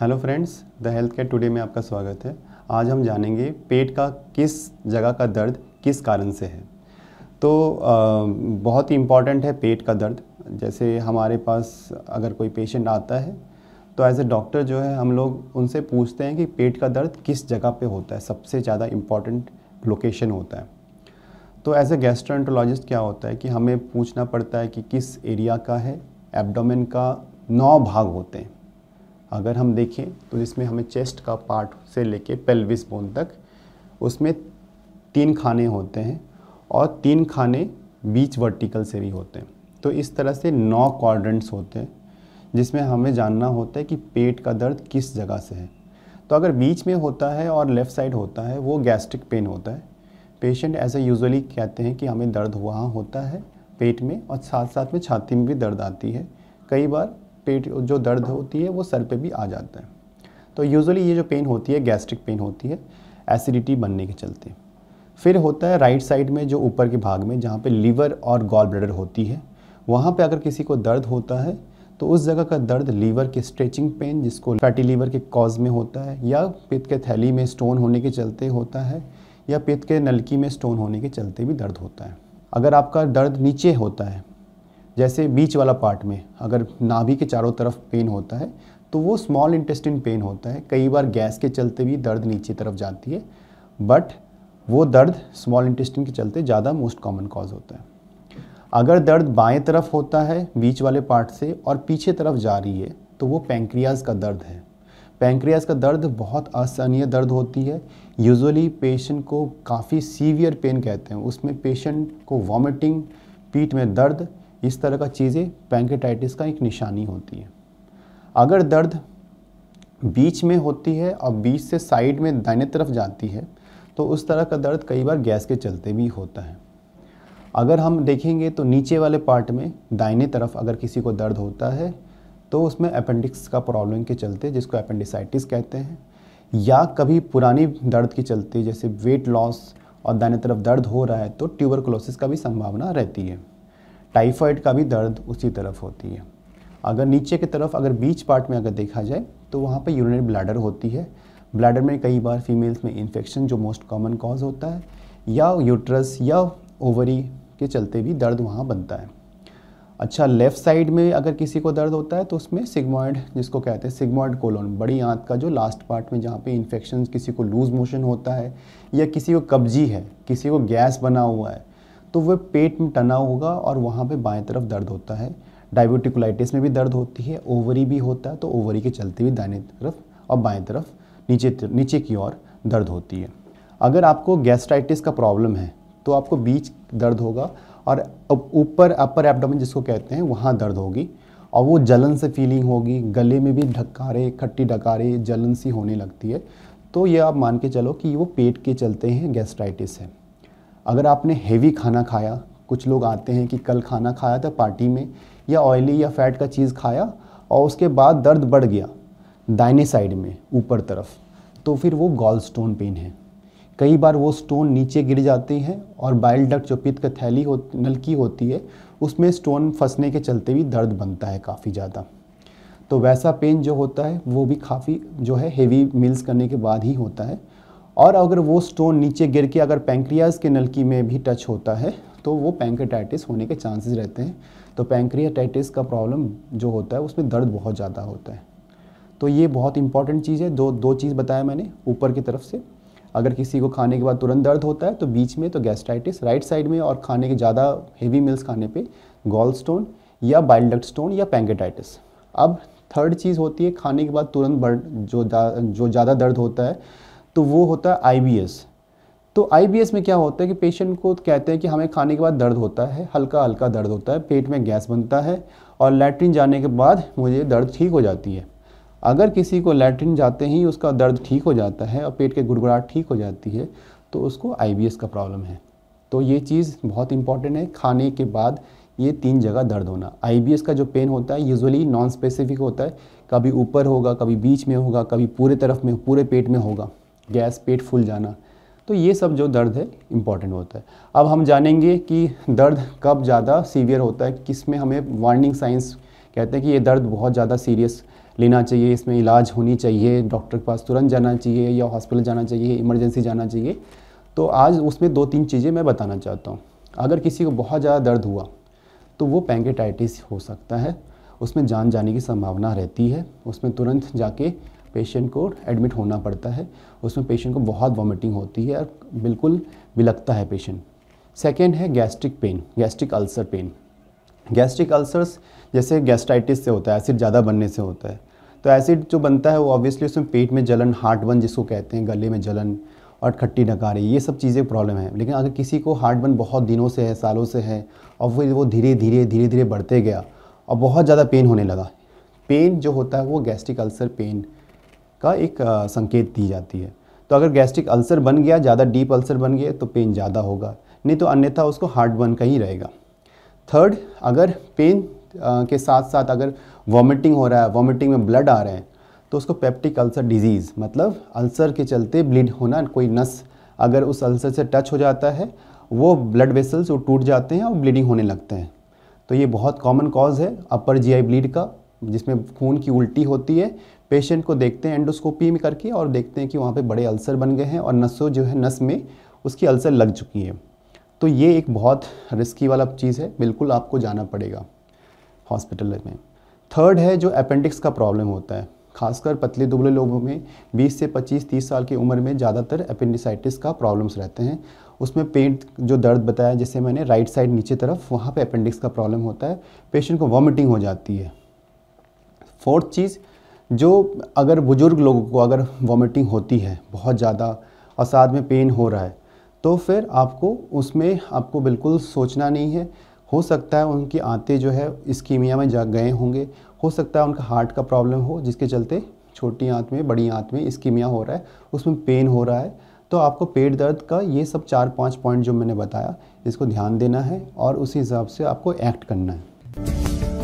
hello friends the health care today में आपका स्वागत है आज हम जानेंगे पेट का किस जगह का दर्द किस कारण से है तो आ, बहुत ही इम्पॉर्टेंट है पेट का दर्द जैसे हमारे पास अगर कोई पेशेंट आता है तो एज ए डॉक्टर जो है हम लोग उनसे पूछते हैं कि पेट का दर्द किस जगह पे होता है सबसे ज़्यादा इम्पॉर्टेंट लोकेशन होता है तो एज ए गैस्ट्रोएंट्रोलॉजिस्ट क्या होता है कि हमें पूछना पड़ता है कि किस एरिया का है एबडोमिन का नौ भाग होते हैं अगर हम देखें तो जिसमें हमें चेस्ट का पार्ट से लेके पेल्विस बोन तक उसमें तीन खाने होते हैं और तीन खाने बीच वर्टिकल से भी होते हैं तो इस तरह से नौ क्वाड्रेंट्स होते हैं जिसमें हमें जानना होता है कि पेट का दर्द किस जगह से है तो अगर बीच में होता है और लेफ़्ट साइड होता है वो गैस्ट्रिक पेन होता है पेशेंट ऐसा यूजुअली कहते हैं कि हमें दर्द वहाँ होता है पेट में और साथ साथ में छाती में भी दर्द आती है कई बार पेट जो दर्द होती है वो सर पे भी आ जाता है तो यूजुअली ये जो पेन होती है गैस्ट्रिक पेन होती है एसिडिटी बनने के चलते फिर होता है राइट साइड में जो ऊपर के भाग में जहाँ पे लीवर और गॉल ब्लडर होती है वहाँ पे अगर किसी को दर्द होता है तो उस जगह का दर्द लीवर के स्ट्रेचिंग पेन जिसको फैटी लीवर के कॉज में होता है या पित्त के थैली में स्टोन होने के चलते होता है या पित्त के नलकी में स्टोन होने के चलते भी दर्द होता है अगर आपका दर्द नीचे होता है जैसे बीच वाला पार्ट में अगर नाभि के चारों तरफ पेन होता है तो वो स्मॉल इंटेस्टिन पेन होता है कई बार गैस के चलते भी दर्द नीचे तरफ जाती है बट वो दर्द स्मॉल इंटेस्टिन के चलते ज़्यादा मोस्ट कॉमन कॉज होता है अगर दर्द बाएं तरफ होता है बीच वाले पार्ट से और पीछे तरफ जा रही है तो वो पैंक्रियाज का दर्द है पैंक्रियाज का दर्द बहुत असहनीय दर्द होती है यूजुअली पेशेंट को काफ़ी सीवियर पेन कहते हैं उसमें पेशेंट को वॉमिटिंग पीठ में दर्द इस तरह का चीज़ें पैंकेटाइटिस का एक निशानी होती है अगर दर्द बीच में होती है और बीच से साइड में दाहिने तरफ जाती है तो उस तरह का दर्द कई बार गैस के चलते भी होता है अगर हम देखेंगे तो नीचे वाले पार्ट में दाहिने तरफ अगर किसी को दर्द होता है तो उसमें अपेंडिक्स का प्रॉब्लम के चलते जिसको अपेंडिसाइटिस कहते हैं या कभी पुरानी दर्द के चलते जैसे वेट लॉस और दाहिने तरफ दर्द हो रहा है तो ट्यूबरकुलोसिस का भी संभावना रहती है टाइफाइड का भी दर्द उसी तरफ होती है अगर नीचे की तरफ अगर बीच पार्ट में अगर देखा जाए तो वहाँ पर यूरिनरी ब्लैडर होती है ब्लैडर में कई बार फीमेल्स में इन्फेक्शन जो मोस्ट कॉमन कॉज होता है या यूट्रस या ओवरी के चलते भी दर्द वहाँ बनता है अच्छा लेफ़्ट साइड में अगर किसी को दर्द होता है तो उसमें सिग्मॉइड जिसको कहते हैं सिग्मॉइड कोलोन बड़ी आंत का जो लास्ट पार्ट में जहाँ पे इन्फेक्शन किसी को लूज़ मोशन होता है या किसी को कब्जी है किसी को गैस बना हुआ है तो वह पेट में तनाव होगा और वहाँ पे बाएं तरफ दर्द होता है डायबिटिकुलाइटिस में भी दर्द होती है ओवरी भी होता है तो ओवरी के चलते भी दाने तरफ और बाएं तरफ नीचे नीचे की ओर दर्द होती है अगर आपको गैस्ट्राइटिस का प्रॉब्लम है तो आपको बीच दर्द होगा और ऊपर अपर एब्डोमेन जिसको कहते हैं वहाँ दर्द होगी और वो जलन से फीलिंग होगी गले में भी ढकारे खट्टी ढकारे जलन सी होने लगती है तो ये आप मान के चलो कि वो पेट के चलते हैं गैस्ट्राइटिस है अगर आपने हेवी खाना खाया कुछ लोग आते हैं कि कल खाना खाया था पार्टी में या ऑयली या फैट का चीज़ खाया और उसके बाद दर्द बढ़ गया दाहिने साइड में ऊपर तरफ तो फिर वो गॉल स्टोन पेन है कई बार वो स्टोन नीचे गिर जाते हैं और बाइल डक्ट जो पित्त थैली हो नलकी होती है उसमें स्टोन फंसने के चलते भी दर्द बनता है काफ़ी ज़्यादा तो वैसा पेन जो होता है वो भी काफ़ी जो है हेवी मील्स करने के बाद ही होता है और अगर वो स्टोन नीचे गिर के अगर पैंक्रियाज के नलकी में भी टच होता है तो वो पैंक्रेटाइटिस होने के चांसेस रहते हैं तो पैंक्रियाटाइटिस का प्रॉब्लम जो होता है उसमें दर्द बहुत ज़्यादा होता है तो ये बहुत इंपॉर्टेंट चीज़ है दो दो चीज़ बताया मैंने ऊपर की तरफ से अगर किसी को खाने के बाद तुरंत दर्द होता है तो बीच में तो गैस्ट्राइटिस राइट साइड में और खाने के ज़्यादा हेवी मील्स खाने पर गॉल स्टोन या बाइलडक्ट स्टोन या पैंकेटाइटिस अब थर्ड चीज़ होती है खाने के बाद तुरंत जो जो ज़्यादा दर्द होता है तो वो होता है एस तो एस में क्या होता है कि पेशेंट को कहते हैं कि हमें खाने के बाद दर्द होता है हल्का हल्का दर्द होता है पेट में गैस बनता है और लेटरिन जाने के बाद मुझे दर्द ठीक हो जाती है अगर किसी को लेटरिन जाते ही उसका दर्द ठीक हो जाता है और पेट के गुड़गुड़ाहट ठीक हो जाती है तो उसको एस का प्रॉब्लम है तो ये चीज़ बहुत इंपॉर्टेंट है खाने के बाद ये तीन जगह दर्द होना एस का जो पेन होता है यूजली नॉन स्पेसिफिक होता है कभी ऊपर होगा कभी बीच में होगा कभी पूरे तरफ में पूरे पेट में होगा गैस पेट फूल जाना तो ये सब जो दर्द है इम्पॉर्टेंट होता है अब हम जानेंगे कि दर्द कब ज़्यादा सीवियर होता है किस में हमें वार्निंग साइंस कहते हैं कि ये दर्द बहुत ज़्यादा सीरियस लेना चाहिए इसमें इलाज होनी चाहिए डॉक्टर के पास तुरंत जाना चाहिए या हॉस्पिटल जाना चाहिए इमरजेंसी जाना चाहिए तो आज उसमें दो तीन चीज़ें मैं बताना चाहता हूँ अगर किसी को बहुत ज़्यादा दर्द हुआ तो वो पैंकेटाइटिस हो सकता है उसमें जान जाने की संभावना रहती है उसमें तुरंत जाके पेशेंट को एडमिट होना पड़ता है उसमें पेशेंट को बहुत वॉमिटिंग होती है और बिल्कुल बिलकता है पेशेंट सेकेंड है gastric pain gastric ulcer pain gastric ulcers जैसे गैस्ट्राइटिस से होता है एसिड ज़्यादा बनने से होता है तो एसिड जो बनता है वो ऑब्वियसली उसमें पेट में जलन हार्ट बन जिसको कहते हैं गले में जलन और खट्टी नकारी ये सब चीज़ें प्रॉब्लम है लेकिन अगर किसी को हार्ट बन बहुत दिनों से है सालों से है और फिर वो धीरे धीरे धीरे धीरे बढ़ते गया और बहुत ज़्यादा पेन होने लगा पेन जो होता है वो गैस्ट्रिक अल्सर पेन का एक संकेत दी जाती है तो अगर गैस्ट्रिक अल्सर बन गया ज़्यादा डीप अल्सर बन गया तो पेन ज़्यादा होगा नहीं तो अन्यथा उसको हार्ट बर्न का ही रहेगा थर्ड अगर पेन के साथ साथ अगर वॉमिटिंग हो रहा है वॉमिटिंग में ब्लड आ रहे हैं तो उसको पेप्टिक अल्सर डिजीज़ मतलब अल्सर के चलते ब्लीड होना कोई नस अगर उस अल्सर से टच हो जाता है वो ब्लड वेसल्स वो टूट जाते हैं और ब्लीडिंग होने लगते हैं तो ये बहुत कॉमन कॉज है अपर जीआई ब्लीड का जिसमें खून की उल्टी होती है पेशेंट को देखते हैं एंडोस्कोपी में करके और देखते हैं कि वहाँ पे बड़े अल्सर बन गए हैं और नसों जो है नस में उसकी अल्सर लग चुकी है तो ये एक बहुत रिस्की वाला चीज़ है बिल्कुल आपको जाना पड़ेगा हॉस्पिटल में थर्ड है जो अपेंडिक्स का प्रॉब्लम होता है खासकर पतले दुबले लोगों में 20 से 25 30 साल की उम्र में ज़्यादातर अपेंडिसाइटिस का प्रॉब्लम्स रहते हैं उसमें पेट जो दर्द बताया जैसे मैंने राइट साइड नीचे तरफ वहाँ पे अपेंडिक्स का प्रॉब्लम होता है पेशेंट को वॉमिटिंग हो जाती है फोर्थ चीज़ जो अगर बुज़ुर्ग लोगों को अगर वॉमिटिंग होती है बहुत ज़्यादा और साथ में पेन हो रहा है तो फिर आपको उसमें आपको बिल्कुल सोचना नहीं है हो सकता है उनकी आते जो है इस्कीमिया में जा गए होंगे हो सकता है उनका हार्ट का प्रॉब्लम हो जिसके चलते छोटी आंत में बड़ी आंत में इस्कीमिया हो रहा है उसमें पेन हो रहा है तो आपको पेट दर्द का ये सब चार पांच पॉइंट जो मैंने बताया इसको ध्यान देना है और उसी हिसाब से आपको एक्ट करना है